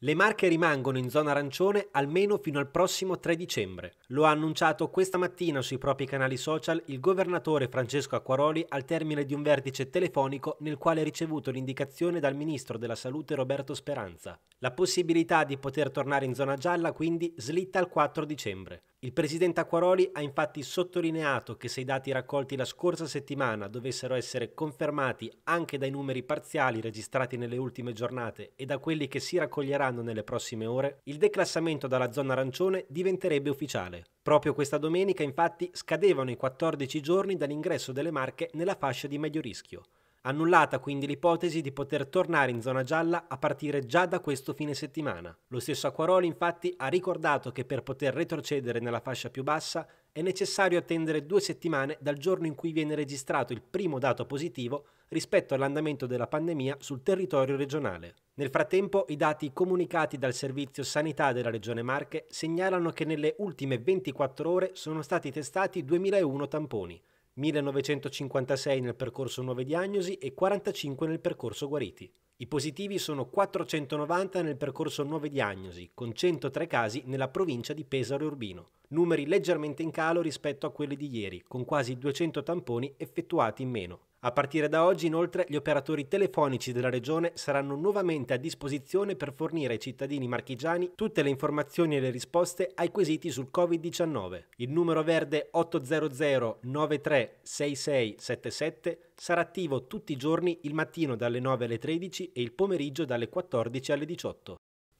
Le Marche rimangono in zona arancione almeno fino al prossimo 3 dicembre. Lo ha annunciato questa mattina sui propri canali social il governatore Francesco Acquaroli al termine di un vertice telefonico nel quale ha ricevuto l'indicazione dal ministro della Salute Roberto Speranza. La possibilità di poter tornare in zona gialla quindi slitta al 4 dicembre. Il presidente Acquaroli ha infatti sottolineato che se i dati raccolti la scorsa settimana dovessero essere confermati anche dai numeri parziali registrati nelle ultime giornate e da quelli che si raccoglieranno nelle prossime ore, il declassamento dalla zona arancione diventerebbe ufficiale. Proprio questa domenica infatti scadevano i 14 giorni dall'ingresso delle Marche nella fascia di medio rischio. Annullata quindi l'ipotesi di poter tornare in zona gialla a partire già da questo fine settimana. Lo stesso Acquaroli infatti ha ricordato che per poter retrocedere nella fascia più bassa è necessario attendere due settimane dal giorno in cui viene registrato il primo dato positivo rispetto all'andamento della pandemia sul territorio regionale. Nel frattempo i dati comunicati dal Servizio Sanità della Regione Marche segnalano che nelle ultime 24 ore sono stati testati 2001 tamponi, 1956 nel percorso nuove diagnosi e 45 nel percorso guariti. I positivi sono 490 nel percorso nuove diagnosi, con 103 casi nella provincia di Pesaro e Urbino, numeri leggermente in calo rispetto a quelli di ieri, con quasi 200 tamponi effettuati in meno. A partire da oggi, inoltre, gli operatori telefonici della Regione saranno nuovamente a disposizione per fornire ai cittadini marchigiani tutte le informazioni e le risposte ai quesiti sul Covid-19. Il numero verde 800 93 6677 sarà attivo tutti i giorni il mattino dalle 9 alle 13 e il pomeriggio dalle 14 alle 18.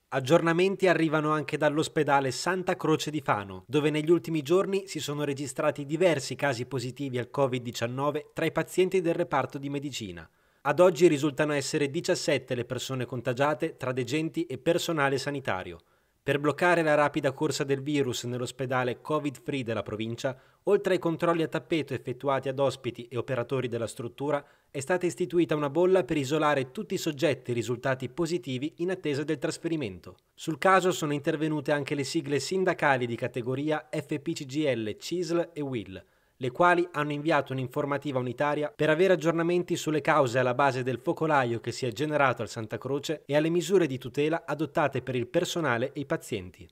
Aggiornamenti arrivano anche dall'ospedale Santa Croce di Fano, dove negli ultimi giorni si sono registrati diversi casi positivi al Covid-19 tra i pazienti del reparto di medicina. Ad oggi risultano essere 17 le persone contagiate tra degenti e personale sanitario. Per bloccare la rapida corsa del virus nell'ospedale Covid-free della provincia, oltre ai controlli a tappeto effettuati ad ospiti e operatori della struttura, è stata istituita una bolla per isolare tutti i soggetti risultati positivi in attesa del trasferimento. Sul caso sono intervenute anche le sigle sindacali di categoria FPCGL, CISL e WILL le quali hanno inviato un'informativa unitaria per avere aggiornamenti sulle cause alla base del focolaio che si è generato al Santa Croce e alle misure di tutela adottate per il personale e i pazienti.